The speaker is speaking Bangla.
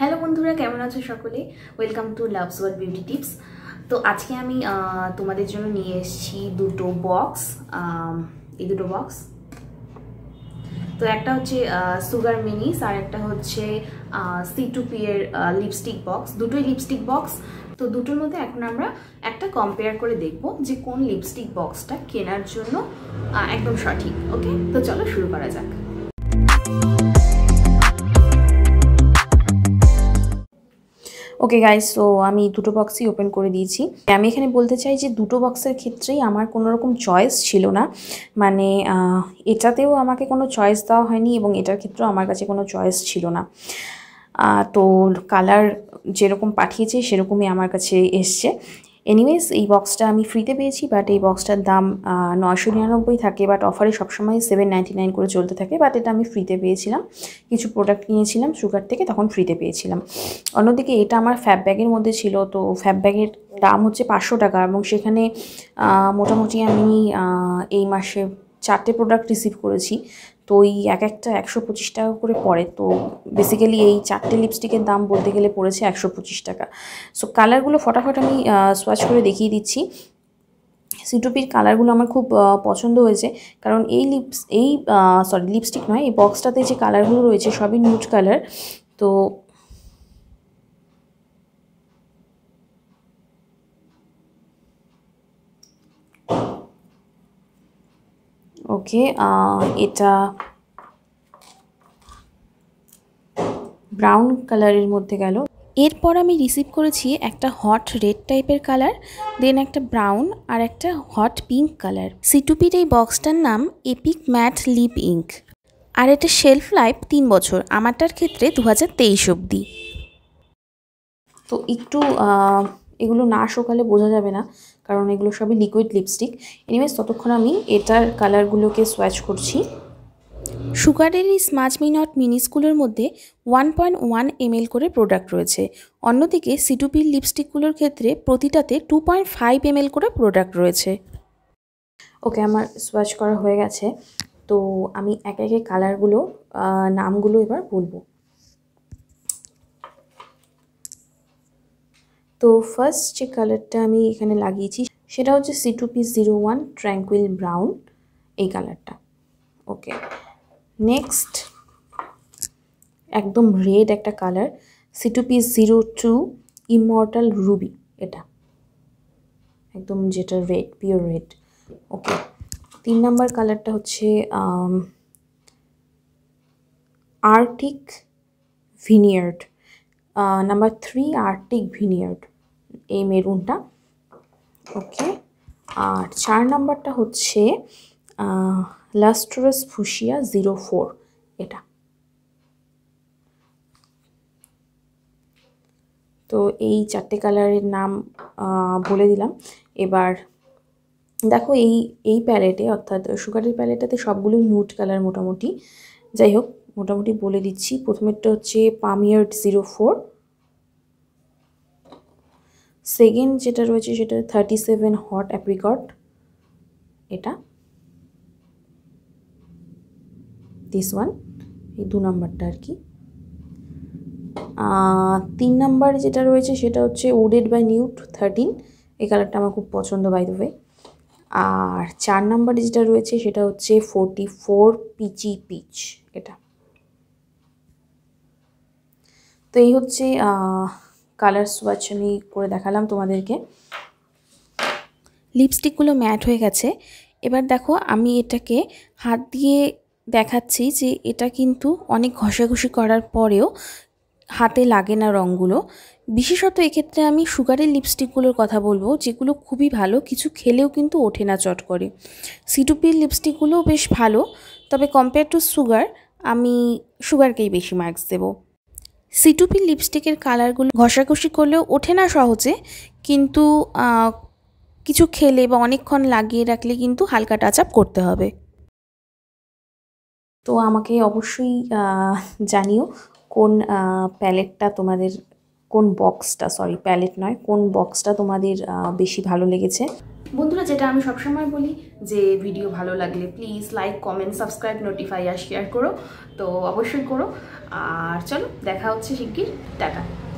হ্যালো বন্ধুরা কেমন আছো সকলে welcome to loves war beauty tips তো আজকে আমি তোমাদের জন্য নিয়ে এসেছি দুটো বক্স এই দুটো বক্স তো একটা হচ্ছে সুগার মিনিস আর একটা হচ্ছে সি টু পি এর লিপস্টিক বক্স দুটোই লিপস্টিক বক্স তো দুটোর মধ্যে এখন আমরা একটা কম্পেয়ার করে দেখব যে কোন লিপস্টিক বক্সটা কেনার জন্য একদম সঠিক ওকে তো চলো শুরু করা যাক ওকে গাইজ সো আমি দুটো বক্সই ওপেন করে দিয়েছি আমি এখানে বলতে চাই যে দুটো বক্সের ক্ষেত্রেই আমার কোনো রকম চয়েস ছিল না মানে এটাতেও আমাকে কোনো চয়েস দেওয়া হয়নি এবং এটার ক্ষেত্রেও আমার কাছে কোনো চয়েস ছিল না তো কালার যেরকম পাঠিয়েছে সেরকমই আমার কাছে এসছে এনিওয়েজ এই বক্সটা আমি ফ্রিতে পেয়েছি বাট এই বক্সটার দাম নয়শো নিরানব্বই থাকে বাট অফারে সবসময় সেভেন নাইনটি নাইন করে চলতে থাকে বাট এটা আমি ফ্রিতে পেয়েছিলাম কিছু প্রোডাক্ট নিয়েছিলাম সুগার থেকে তখন ফ্রিতে পেয়েছিলাম অন্যদিকে এটা আমার ফ্যাব ব্যাগের মধ্যে ছিল তো ফ্যাব ব্যাগের দাম হচ্ছে পাঁচশো টাকা এবং সেখানে মোটামুটি আমি এই মাসে চারটে প্রোডাক্ট রিসিভ করেছি তো এই এক একটা একশো পঁচিশ টাকা করে পড়ে তো বেসিক্যালি এই চারটে লিপস্টিকের দাম বলতে গেলে পড়েছে একশো পঁচিশ টাকা সো কালারগুলো ফটাফট আমি সোয়াচ করে দেখিয়ে দিচ্ছি সিটুপির কালারগুলো আমার খুব পছন্দ হয়েছে কারণ এই লিপস এই সরি লিপস্টিক নয় এই বক্সটাতে যে কালারগুলো রয়েছে সবই নিউট কালার তো ওকে uh, এটা ব্রাউন কালারের মধ্যে গেল এরপর আমি রিসিভ করেছি একটা হট রেড টাইপের কালার দেন একটা ব্রাউন আর একটা হট পিঙ্ক কালার সিটুপির এই বক্সটার নাম এপিক ম্যাট লিপ ইঙ্ক আর এটা শেলফ লাইফ তিন বছর আমারটার ক্ষেত্রে দু হাজার তেইশ অবধি তো একটু এগুলো না শোকালে বোঝা যাবে না কারণ এগুলো সবই লিকুইড লিপস্টিক এনিওয়েজ ততক্ষণ আমি এটার কালারগুলোকে সোয়াচ করছি সুগারের এই স্মাচ মিনট মিনিসগুলোর মধ্যে ওয়ান পয়েন্ট ওয়ান এমএল করে প্রোডাক্ট রয়েছে অন্যদিকে সিটুপির লিপস্টিকগুলোর ক্ষেত্রে প্রতিটাতে টু পয়েন্ট ফাইভ এমএল করে প্রোডাক্ট রয়েছে ওকে আমার সোয়াচ করা হয়ে গেছে তো আমি একে একে কালারগুলো নামগুলো এবার বলবো তো ফার্স্ট যে কালারটা আমি এখানে লাগিয়েছি সেটা হচ্ছে C two P zero one tranquil brown এই কালারটা ওকে নেক্সট একদম রেড একটা colour C two P zero two immortal ruby এটা একদম যেটা রেড পিওর রেড ওকে তিন নাম্বার কালারটা হচ্ছে arctic vineyard number three arctic vineyard এই মেরুনটা ওকে আর চার নাম্বারটা হচ্ছে লাস্টরাস ফুসিয়া জিরো ফোর এটা তো এই চারটে কালারের নাম বলে দিলাম এবার দেখো এই এই প্যালেটে অর্থাৎ সুগারের প্যালেটাতে সবগুলো নুট কালার মোটামুটি যাই হোক মোটামুটি বলে দিচ্ছি প্রথমেরটা হচ্ছে পামিয়ার্ড জিরো ফোর সেকেন্ড যেটা রয়েছে সেটা থার্টি সেভেন হট অ্যাপ্রিকট এটা দিস ওয়ান এই দু নম্বরটা আর কি তিন নাম্বার যেটা রয়েছে সেটা হচ্ছে উডেড বাই নিউট থার্টিন এই কালারটা আমার খুব পছন্দ বাই দু ভাই আর চার নাম্বার যেটা রয়েছে সেটা হচ্ছে ফোরটি ফোর পিচি পিচ এটা তো এই হচ্ছে কালার সোয়াচ আমি করে দেখালাম তোমাদেরকে লিপস্টিকগুলো ম্যাট হয়ে গেছে এবার দেখো আমি এটাকে হাত দিয়ে দেখাচ্ছি যে এটা কিন্তু অনেক ঘষাঘষি করার পরেও হাতে লাগে না রঙগুলো বিশেষত এক্ষেত্রে আমি সুগারের লিপস্টিকগুলোর কথা বলবো যেগুলো খুবই ভালো কিছু খেলেও কিন্তু ওঠে না চট করে সিটুপির লিপস্টিকগুলোও বেশ ভালো তবে কম্পেয়ার টু সুগার আমি সুগারকেই বেশি মার্কস দেবো সিটুপির লিপস্টিকের কালারগুলো ঘষাঘষি করলেও ওঠে না সহজে কিন্তু কিছু খেলে বা অনেকক্ষণ লাগিয়ে রাখলে কিন্তু হালকা টাচ আপ করতে হবে তো আমাকে অবশ্যই জানিও কোন প্যালেটটা তোমাদের কোন বক্সটা সরি প্যালেট নয় কোন বক্সটা তোমাদের বেশি ভালো লেগেছে বন্ধুরা যেটা আমি সবসময় বলি যে ভিডিও ভালো লাগলে please like comment subscribe notify আর শেয়ার করো তো অবশ্যই করো আর চলো দেখা হচ্ছে শিগগির টাটা